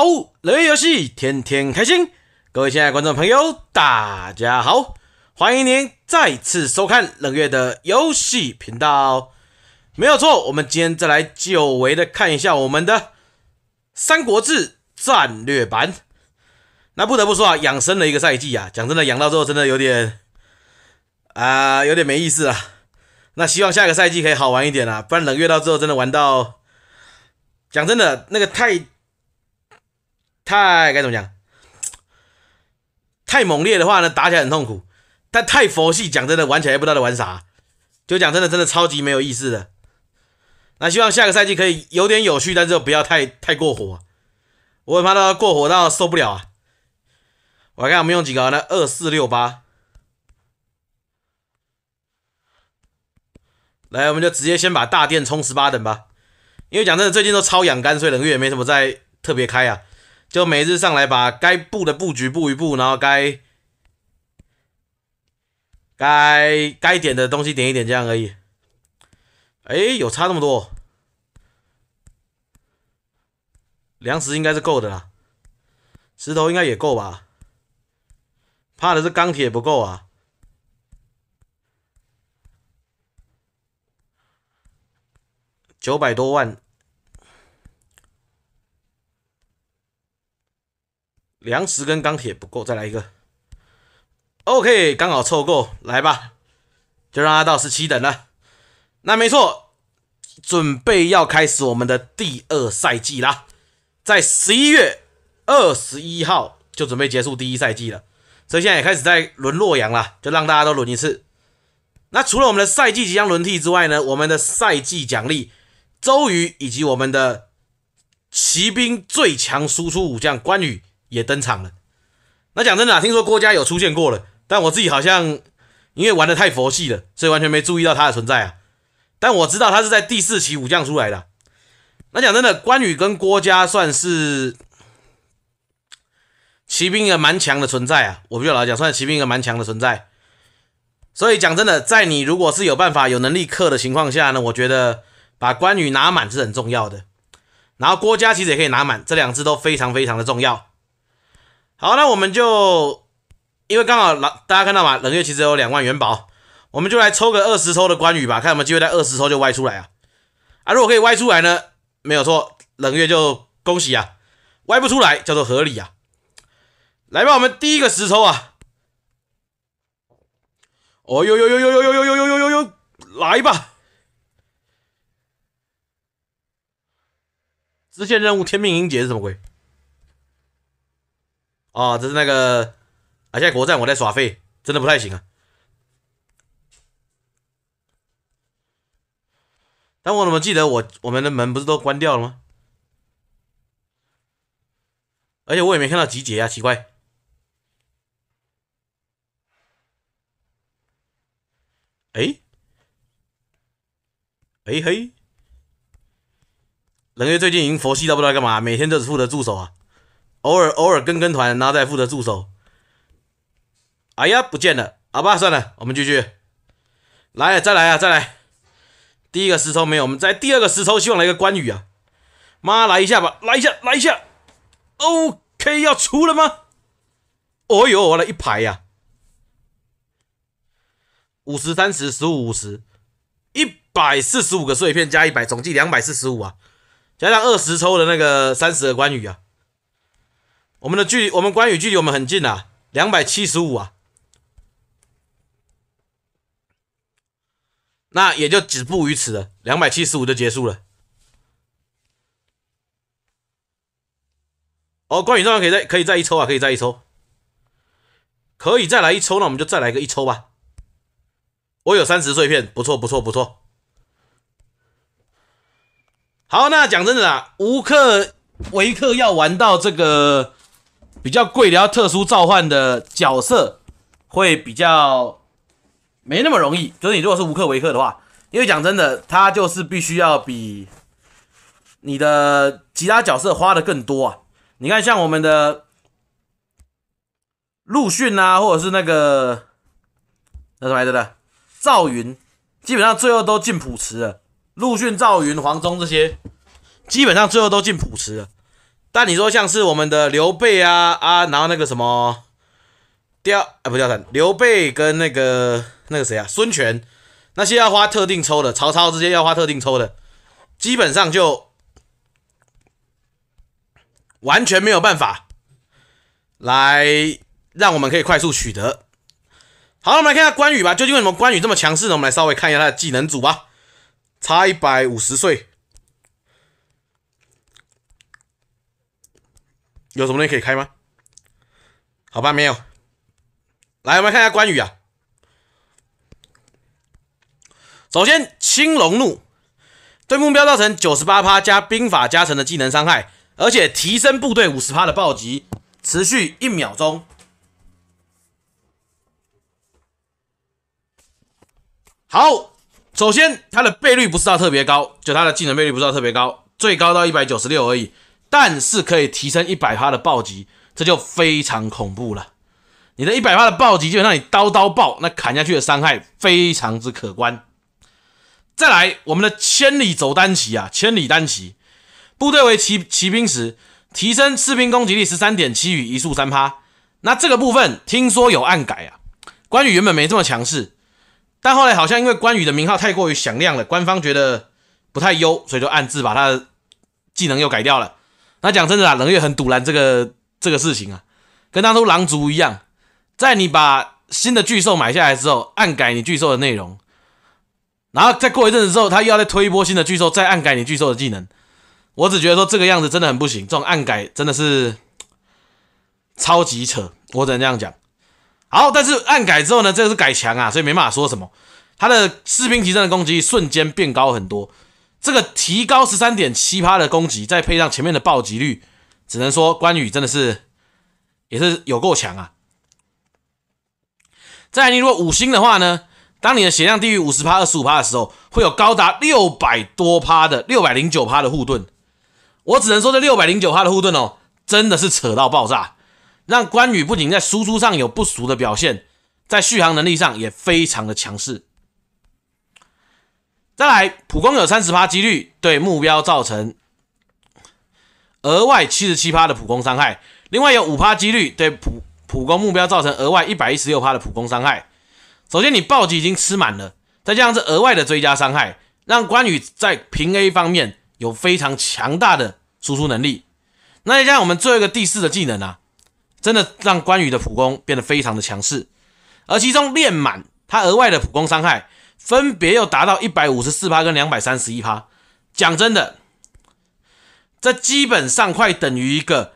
好，冷月游戏天天开心，各位亲爱的观众朋友，大家好，欢迎您再次收看冷月的游戏频道。没有错，我们今天再来久违的看一下我们的《三国志战略版》。那不得不说啊，养生的一个赛季啊，讲真的养到最后真的有点啊，有点没意思啊。那希望下个赛季可以好玩一点啊，不然冷月到之后真的玩到，讲真的那个太。太该怎么讲？太猛烈的话呢，打起来很痛苦。但太佛系，讲真的，玩起来不知道在玩啥。就讲真的，真的超级没有意思的。那希望下个赛季可以有点有趣，但是不要太太过火。我很怕他过火到受不了啊。我看我们用几个呢？二四六八。来，我们就直接先把大殿冲十八等吧。因为讲真的，最近都超养肝，所以冷月也没什么在特别开啊。就每日上来把该布的布局布一布，然后该该该点的东西点一点，这样而已。哎，有差那么多？粮食应该是够的啦，石头应该也够吧？怕的是钢铁不够啊？九百多万。粮食跟钢铁不够，再来一个。OK，刚好凑够，来吧，就让他到十七等了。那没错，准备要开始我们的第二赛季啦，在十一月二十一号就准备结束第一赛季了，所以现在也开始在轮洛阳了，就让大家都轮一次。那除了我们的赛季即将轮替之外呢，我们的赛季奖励周瑜以及我们的骑兵最强输出武将关羽。也登场了。那讲真的，听说郭嘉有出现过了，但我自己好像因为玩的太佛系了，所以完全没注意到他的存在啊。但我知道他是在第四期武将出来的。那讲真的，关羽跟郭嘉算是骑兵一个蛮强的存在啊。我比较老讲，算是骑兵一个蛮强的存在。所以讲真的，在你如果是有办法、有能力克的情况下呢，我觉得把关羽拿满是很重要的。然后郭嘉其实也可以拿满，这两只都非常非常的重要。好，那我们就，因为刚好大家看到吗？冷月其实有两万元宝，我们就来抽个二十抽的关羽吧，看有没有机会在二十抽就歪出来啊！啊，如果可以歪出来呢，没有错，冷月就恭喜啊！歪不出来叫做合理啊！来吧，我们第一个十抽啊！哦呦呦呦呦呦呦呦呦呦呦！来吧！支线任务天命英杰是什么鬼？啊，这是那个，啊，现在国战我在耍废，真的不太行啊。但我怎么记得我我们的门不是都关掉了吗？而且我也没看到集结啊，奇怪。诶，诶嘿，冷月最近赢佛系都不知道干嘛，每天都只负责助手啊。偶尔偶尔跟跟团，然后再负责助手。哎呀，不见了，好吧，算了，我们继续。来，再来啊，再来。第一个十抽没有，我们在第二个十抽，希望来个关羽啊！妈，来一下吧，来一下，来一下。OK，要出了吗？哦呦，来一排呀！五十三十十五五十，一百四十五个碎片加一百，总计两百四十五啊，加上二十抽的那个三十的关羽啊！我们的距离，我们关羽距离我们很近啊，两百七十五啊，那也就止步于此了，两百七十五就结束了。哦，关羽这样可以再可以再一抽啊，可以再一抽，可以再来一抽，那我们就再来个一抽吧。我有三十碎片，不错不错不错。好，那讲真的啊，吴克维克要玩到这个。比较贵的，要特殊召唤的角色会比较没那么容易。就是你如果是无克维克的话，因为讲真的，他就是必须要比你的其他角色花的更多啊。你看，像我们的陆逊啊，或者是那个那什么来着的赵云，基本上最后都进普池了。陆逊、赵云、黄忠这些，基本上最后都进普池了。那你说像是我们的刘备啊啊，然后那个什么貂啊不貂蝉，刘备跟那个那个谁啊孙权，那些要花特定抽的，曹操这些要花特定抽的，基本上就完全没有办法来让我们可以快速取得。好，我们来看一下关羽吧，究竟为什么关羽这么强势呢？我们来稍微看一下他的技能组吧，差一百五十岁。有什么东西可以开吗？好吧，没有。来，我们看一下关羽啊。首先，青龙怒对目标造成九十八趴加兵法加成的技能伤害，而且提升部队五十趴的暴击，持续一秒钟。好，首先他的倍率不是到特别高，就他的技能倍率不是到特别高，最高到一百九十六而已。但是可以提升一百发的暴击，这就非常恐怖了。你的一百发的暴击，基本上你刀刀爆，那砍下去的伤害非常之可观。再来，我们的千里走单骑啊，千里单骑，部队为骑骑兵时，提升士兵攻击力十三点七与移速三趴。那这个部分听说有暗改啊。关羽原本没这么强势，但后来好像因为关羽的名号太过于响亮了，官方觉得不太优，所以就暗自把他的技能又改掉了。那讲真的啊，冷月很堵拦这个这个事情啊，跟当初狼族一样，在你把新的巨兽买下来之后，暗改你巨兽的内容，然后再过一阵子之后，他又要再推一波新的巨兽，再暗改你巨兽的技能。我只觉得说这个样子真的很不行，这种暗改真的是超级扯，我只能这样讲。好，但是暗改之后呢，这个是改强啊，所以没办法说什么。他的士兵提升的攻击瞬间变高很多。这个提高十三点七趴的攻击，再配上前面的暴击率，只能说关羽真的是也是有够强啊！再来，你如果五星的话呢？当你的血量低于五十趴、二十五趴的时候，会有高达六百多趴的六百零九趴的护盾。我只能说，这六百零九趴的护盾哦，真的是扯到爆炸，让关羽不仅在输出上有不俗的表现，在续航能力上也非常的强势。再来普攻有三十趴几率对目标造成额外七十七趴的普攻伤害，另外有五趴几率对普普攻目标造成额外一百一十六趴的普攻伤害。首先你暴击已经吃满了，再加上这额外的追加伤害，让关羽在平 A 方面有非常强大的输出能力。那再加上我们最后一个第四的技能啊，真的让关羽的普攻变得非常的强势，而其中练满他额外的普攻伤害。分别又达到一百五十四趴跟两百三十一趴。讲真的，这基本上快等于一个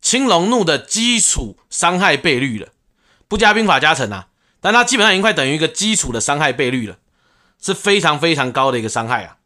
青龙怒的基础伤害倍率了，不加兵法加成啊。但它基本上已经快等于一个基础的伤害倍率了，是非常非常高的一个伤害啊。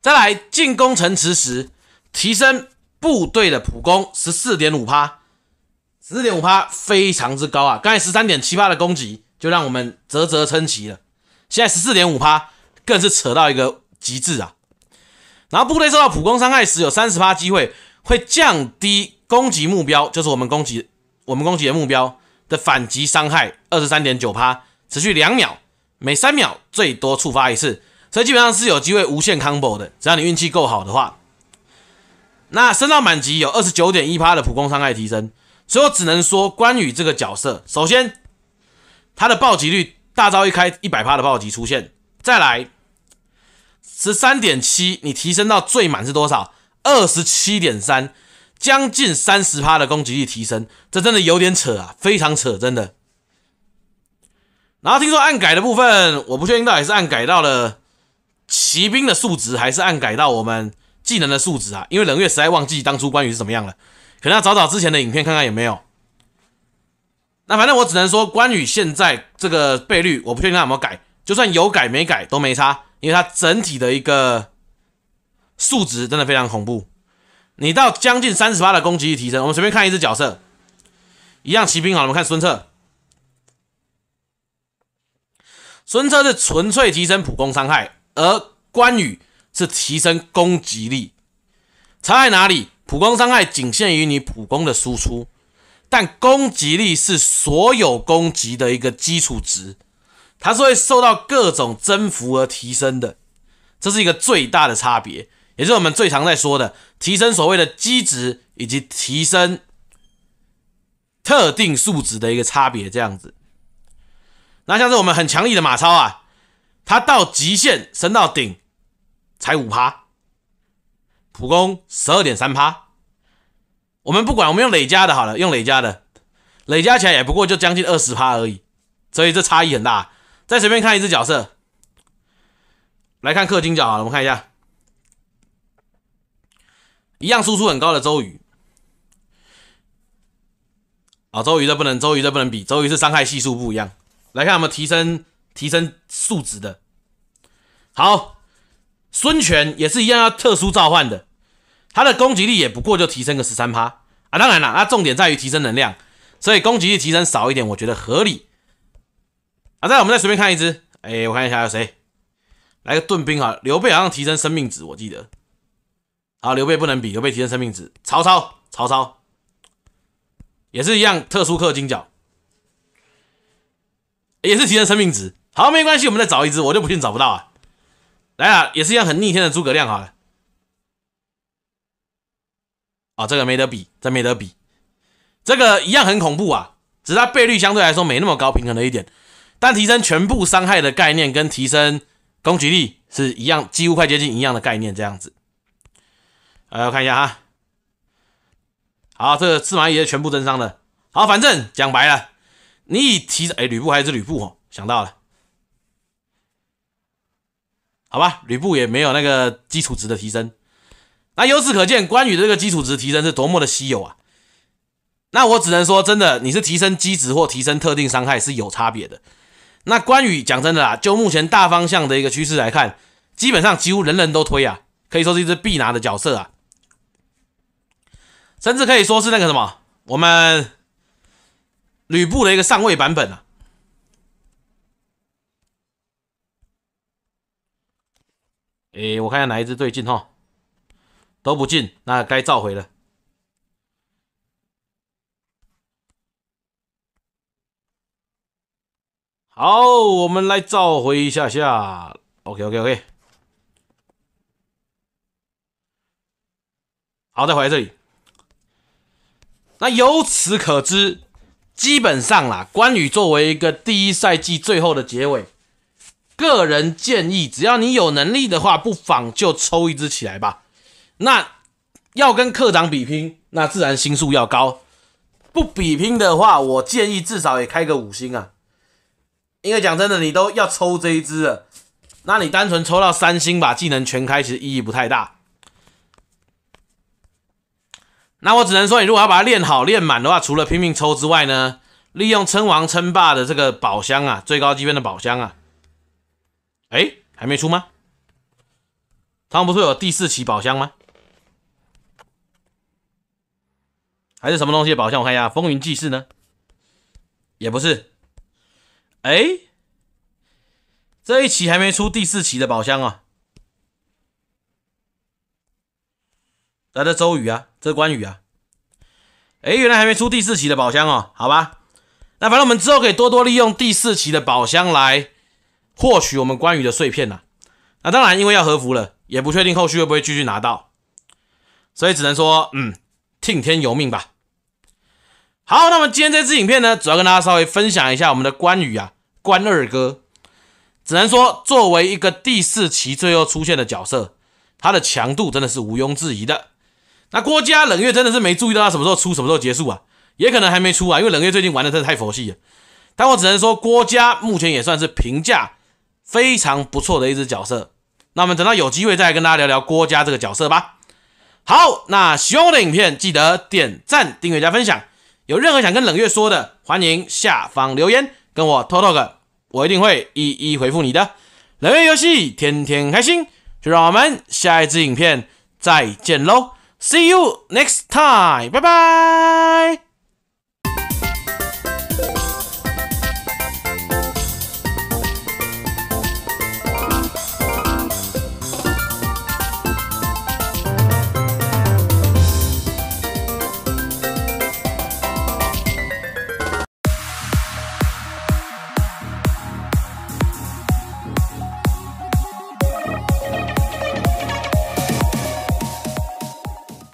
再来进攻城池时，提升部队的普攻十四点五趴，十四点五趴非常之高啊。刚才十三点七趴的攻击。就让我们啧啧称奇了。现在十四点五趴更是扯到一个极致啊！然后部队受到普攻伤害时，有三十趴机会会降低攻击目标，就是我们攻击我们攻击的目标的反击伤害二十三点九趴，持续两秒，每三秒最多触发一次，所以基本上是有机会无限 combo 的，只要你运气够好的话。那升到满级有二十九点一趴的普攻伤害提升，所以我只能说关羽这个角色，首先。他的暴击率大招一开，一百趴的暴击出现，再来十三点七，你提升到最满是多少？二十七点三，将近三十趴的攻击力提升，这真的有点扯啊，非常扯，真的。然后听说按改的部分，我不确定到底是按改到了骑兵的数值，还是按改到我们技能的数值啊？因为冷月实在忘记当初关羽是怎么样了，可能要找找之前的影片看看有没有。那反正我只能说，关羽现在这个倍率，我不确定他有没有改，就算有改没改都没差，因为他整体的一个数值真的非常恐怖。你到将近三十八的攻击力提升，我们随便看一只角色，一样骑兵好了，我们看孙策，孙策是纯粹提升普攻伤害，而关羽是提升攻击力，差在哪里？普攻伤害仅限于你普攻的输出。但攻击力是所有攻击的一个基础值，它是会受到各种增幅而提升的，这是一个最大的差别，也是我们最常在说的提升所谓的基值以及提升特定数值的一个差别，这样子。那像是我们很强力的马超啊，他到极限升到顶才五趴，普攻十二点三趴。我们不管，我们用累加的，好了，用累加的，累加起来也不过就将近二十趴而已，所以这差异很大。再随便看一只角色，来看氪金角好了，我们看一下，一样输出很高的周瑜，啊，周瑜这不能，周瑜这不能比，周瑜是伤害系数不一样。来看我们提升提升数值的，好，孙权也是一样要特殊召唤的。它的攻击力也不过就提升个十三趴啊，当然了，那重点在于提升能量，所以攻击力提升少一点，我觉得合理。啊，再我们再随便看一只，哎，我看一下有谁，来个盾兵啊，刘备好像提升生命值，我记得。好，刘备不能比，刘备提升生命值。曹操，曹操，也是一样，特殊氪金角，也是提升生命值。好，没关系，我们再找一只，我就不信找不到啊。来啊，也是一样很逆天的诸葛亮好了。啊，这个没得比，真没得比。这个一样很恐怖啊，只是它倍率相对来说没那么高，平衡了一点。但提升全部伤害的概念跟提升攻击力是一样，几乎快接近一样的概念这样子。呃，看一下哈。好，这个司马是全部增伤的。好，反正讲白了，你提哎吕布还是吕布哦，想到了。好吧，吕布也没有那个基础值的提升。那由此可见，关羽的这个基础值提升是多么的稀有啊！那我只能说，真的，你是提升机值或提升特定伤害是有差别的。那关羽讲真的啦，就目前大方向的一个趋势来看，基本上几乎人人都推啊，可以说是一支必拿的角色啊，甚至可以说是那个什么，我们吕布的一个上位版本啊。诶，我看下哪一支最近哈。都不进，那该召回了。好，我们来召回一下下。OK OK OK。好，再回来这里。那由此可知，基本上啦，关羽作为一个第一赛季最后的结尾，个人建议，只要你有能力的话，不妨就抽一支起来吧。那要跟课长比拼，那自然星数要高。不比拼的话，我建议至少也开个五星啊。因为讲真的，你都要抽这一支了，那你单纯抽到三星把技能全开其实意义不太大。那我只能说，你如果要把它练好练满的话，除了拼命抽之外呢，利用称王称霸的这个宝箱啊，最高级别的宝箱啊。哎，还没出吗？他们不是有第四期宝箱吗？还是什么东西的宝箱？我看一下，《风云记事》呢，也不是。哎，这一期还没出第四期的宝箱啊！来的周瑜啊，这关羽啊，哎，原来还没出第四期的宝箱哦。好吧，那反正我们之后可以多多利用第四期的宝箱来获取我们关羽的碎片呐。那当然，因为要合服了，也不确定后续会不会继续拿到，所以只能说，嗯。听天由命吧。好，那么今天这支影片呢，主要跟大家稍微分享一下我们的关羽啊，关二哥。只能说，作为一个第四期最后出现的角色，他的强度真的是毋庸置疑的。那郭嘉冷月真的是没注意到他什么时候出，什么时候结束啊？也可能还没出啊，因为冷月最近玩的真的太佛系了。但我只能说，郭嘉目前也算是评价非常不错的一只角色。那我们等到有机会再来跟大家聊聊郭嘉这个角色吧。好，那喜欢我的影片，记得点赞、订阅加分享。有任何想跟冷月说的，欢迎下方留言跟我拖拖个，我一定会一一回复你的。冷月游戏天天开心，就让我们下一支影片再见喽，See you next time，拜拜。